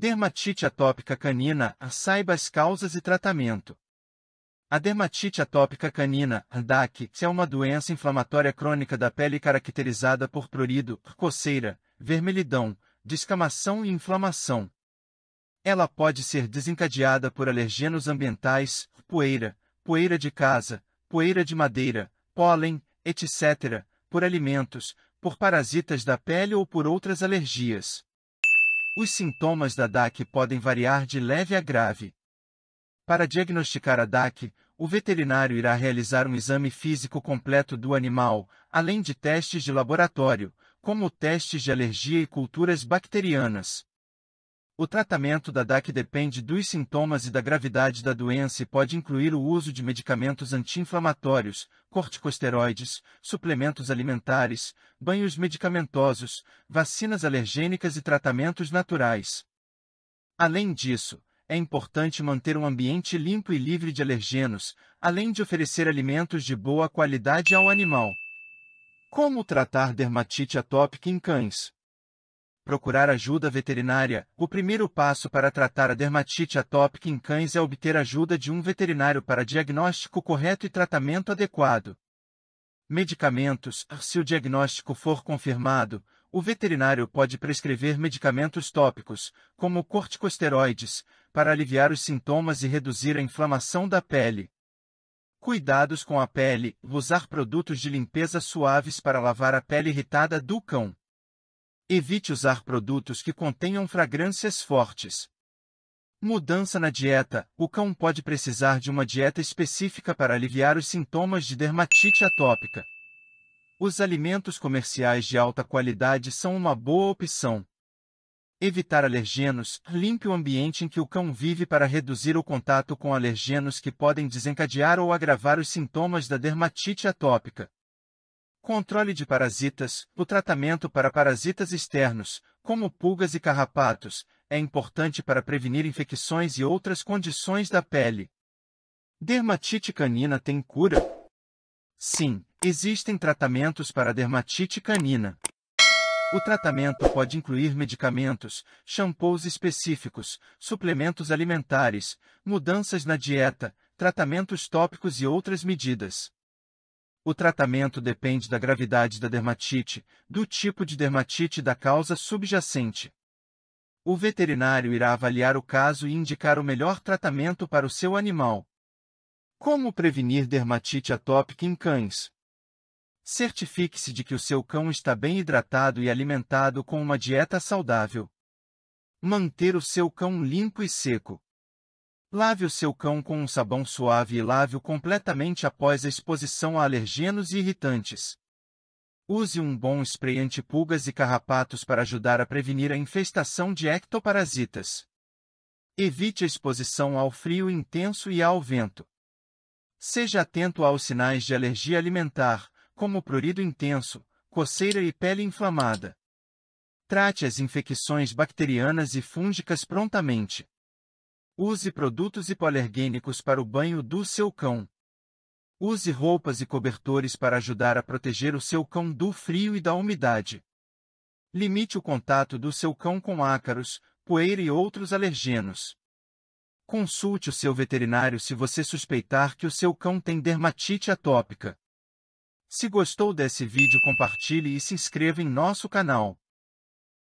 Dermatite atópica canina, saiba as causas e tratamento. A dermatite atópica canina, DAC, é uma doença inflamatória crônica da pele caracterizada por prurido, coceira, vermelhidão, descamação e inflamação. Ela pode ser desencadeada por alergenos ambientais, poeira, poeira de casa, poeira de madeira, pólen, etc., por alimentos, por parasitas da pele ou por outras alergias. Os sintomas da DAC podem variar de leve a grave. Para diagnosticar a DAC, o veterinário irá realizar um exame físico completo do animal, além de testes de laboratório, como testes de alergia e culturas bacterianas. O tratamento da DAC depende dos sintomas e da gravidade da doença e pode incluir o uso de medicamentos anti-inflamatórios, corticosteroides, suplementos alimentares, banhos medicamentosos, vacinas alergênicas e tratamentos naturais. Além disso, é importante manter um ambiente limpo e livre de alergenos, além de oferecer alimentos de boa qualidade ao animal. Como tratar dermatite atópica em cães? Procurar ajuda veterinária. O primeiro passo para tratar a dermatite atópica em cães é obter ajuda de um veterinário para diagnóstico correto e tratamento adequado. Medicamentos. Se o diagnóstico for confirmado, o veterinário pode prescrever medicamentos tópicos, como corticosteroides, para aliviar os sintomas e reduzir a inflamação da pele. Cuidados com a pele. Usar produtos de limpeza suaves para lavar a pele irritada do cão. Evite usar produtos que contenham fragrâncias fortes. Mudança na dieta: O cão pode precisar de uma dieta específica para aliviar os sintomas de dermatite atópica. Os alimentos comerciais de alta qualidade são uma boa opção. Evitar alergenos: Limpe o ambiente em que o cão vive para reduzir o contato com alergenos que podem desencadear ou agravar os sintomas da dermatite atópica controle de parasitas, o tratamento para parasitas externos, como pulgas e carrapatos, é importante para prevenir infecções e outras condições da pele. Dermatite canina tem cura? Sim, existem tratamentos para dermatite canina. O tratamento pode incluir medicamentos, shampoos específicos, suplementos alimentares, mudanças na dieta, tratamentos tópicos e outras medidas. O tratamento depende da gravidade da dermatite, do tipo de dermatite e da causa subjacente. O veterinário irá avaliar o caso e indicar o melhor tratamento para o seu animal. Como prevenir dermatite atópica em cães? Certifique-se de que o seu cão está bem hidratado e alimentado com uma dieta saudável. Manter o seu cão limpo e seco. Lave o seu cão com um sabão suave e lave-o completamente após a exposição a alergenos e irritantes. Use um bom spray anti-pulgas e carrapatos para ajudar a prevenir a infestação de ectoparasitas. Evite a exposição ao frio intenso e ao vento. Seja atento aos sinais de alergia alimentar, como prurido intenso, coceira e pele inflamada. Trate as infecções bacterianas e fúngicas prontamente. Use produtos hipoalergênicos para o banho do seu cão. Use roupas e cobertores para ajudar a proteger o seu cão do frio e da umidade. Limite o contato do seu cão com ácaros, poeira e outros alergenos. Consulte o seu veterinário se você suspeitar que o seu cão tem dermatite atópica. Se gostou desse vídeo, compartilhe e se inscreva em nosso canal.